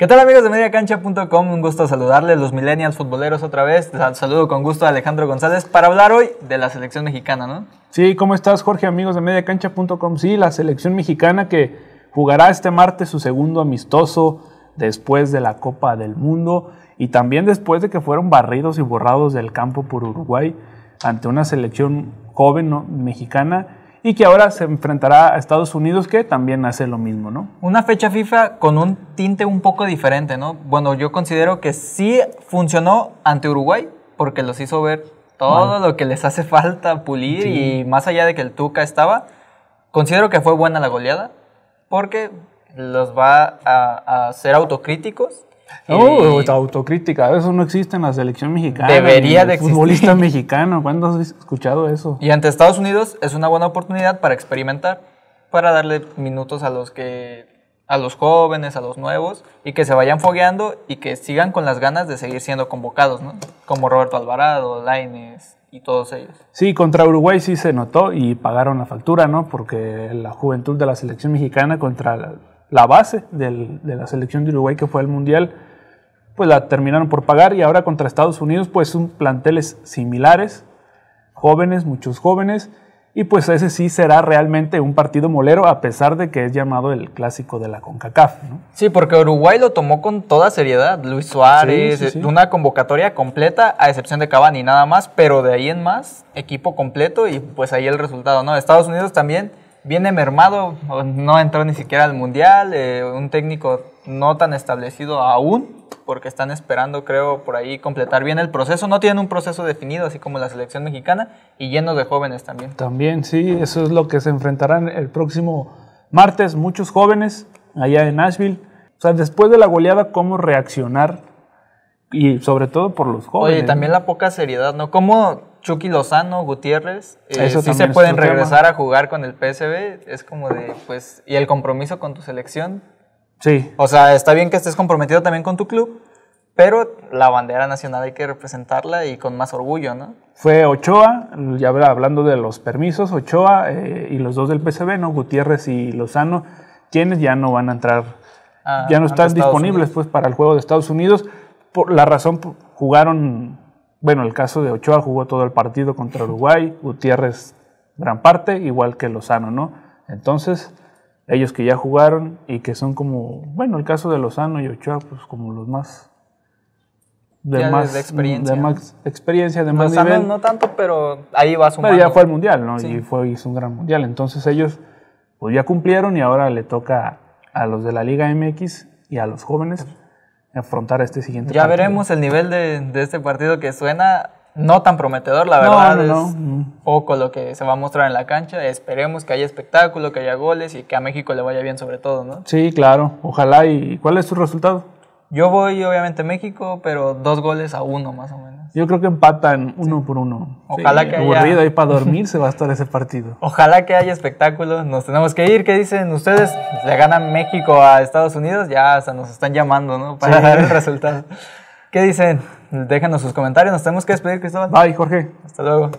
¿Qué tal amigos de mediacancha.com? Un gusto saludarles, los millennials futboleros otra vez. saludo con gusto a Alejandro González para hablar hoy de la selección mexicana, ¿no? Sí, ¿cómo estás Jorge, amigos de mediacancha.com? Sí, la selección mexicana que jugará este martes su segundo amistoso después de la Copa del Mundo y también después de que fueron barridos y borrados del campo por Uruguay ante una selección joven mexicana y que ahora se enfrentará a Estados Unidos que también hace lo mismo, ¿no? Una fecha FIFA con un tinte un poco diferente, ¿no? Bueno, yo considero que sí funcionó ante Uruguay porque los hizo ver todo lo que les hace falta pulir y más allá de que el Tuca estaba, considero que fue buena la goleada porque los va a, a ser autocríticos Oh, autocrítica, eso no existe en la selección mexicana. Debería de existir. Futbolista mexicano, ¿cuándo has escuchado eso? Y ante Estados Unidos es una buena oportunidad para experimentar, para darle minutos a los que a los jóvenes, a los nuevos y que se vayan fogueando y que sigan con las ganas de seguir siendo convocados, ¿no? Como Roberto Alvarado, Laines y todos ellos. Sí, contra Uruguay sí se notó y pagaron la factura, ¿no? Porque la juventud de la selección mexicana contra la la base de la selección de Uruguay que fue el Mundial, pues la terminaron por pagar y ahora contra Estados Unidos pues son planteles similares, jóvenes, muchos jóvenes, y pues ese sí será realmente un partido molero a pesar de que es llamado el clásico de la CONCACAF. Sí, porque Uruguay lo tomó con toda seriedad, Luis Suárez, una convocatoria completa a excepción de Cavani nada más, pero de ahí en más equipo completo y pues ahí el resultado, ¿no? Estados Unidos también viene mermado, no entró ni siquiera al mundial, eh, un técnico no tan establecido aún, porque están esperando, creo, por ahí completar bien el proceso. No tienen un proceso definido, así como la selección mexicana, y llenos de jóvenes también. También, sí, eso es lo que se enfrentarán el próximo martes, muchos jóvenes allá en Nashville. O sea, después de la goleada, ¿cómo reaccionar? Y sobre todo por los jóvenes. Oye, y también la poca seriedad, ¿no? ¿Cómo Chucky Lozano, Gutiérrez, eh, sí se pueden regresar a jugar con el PSV, es como de, pues, y el compromiso con tu selección. Sí. O sea, está bien que estés comprometido también con tu club, pero la bandera nacional hay que representarla y con más orgullo, ¿no? Fue Ochoa, ya hablando de los permisos, Ochoa eh, y los dos del PSV, ¿no? Gutiérrez y Lozano, quienes ya no van a entrar, ah, ya no están disponibles pues para el juego de Estados Unidos, por la razón jugaron bueno, el caso de Ochoa jugó todo el partido contra Uruguay, Gutiérrez gran parte, igual que Lozano, ¿no? Entonces, ellos que ya jugaron y que son como, bueno, el caso de Lozano y Ochoa, pues como los más... De, más, experiencia. de más experiencia, de más no tanto, pero ahí va sumando. Pero ya fue el Mundial, ¿no? Y fue, hizo un gran Mundial. Entonces ellos, pues ya cumplieron y ahora le toca a los de la Liga MX y a los jóvenes afrontar este siguiente ya partido. veremos el nivel de, de, este partido que suena no tan prometedor, la verdad. es poco lo que se va a mostrar en la cancha. Esperemos que haya espectáculo, que haya goles y que a México le vaya bien sobre todo, ¿no? Sí, claro. Ojalá. ¿Y cuál es tu resultado? Yo voy obviamente a México, pero dos goles a uno más o menos. Yo creo que empatan uno por uno. Ojalá que haya... Aburrido ahí para dormir se va a estar ese partido. Ojalá que haya espectáculo. nos tenemos que ir. ¿Qué dicen ustedes? Le ganan México a Estados Unidos, ya hasta nos están llamando, ¿no? Para ver el resultado. ¿Qué dicen? Déjanos sus comentarios, nos tenemos que despedir, Cristóbal. Bye, Jorge. Hasta luego.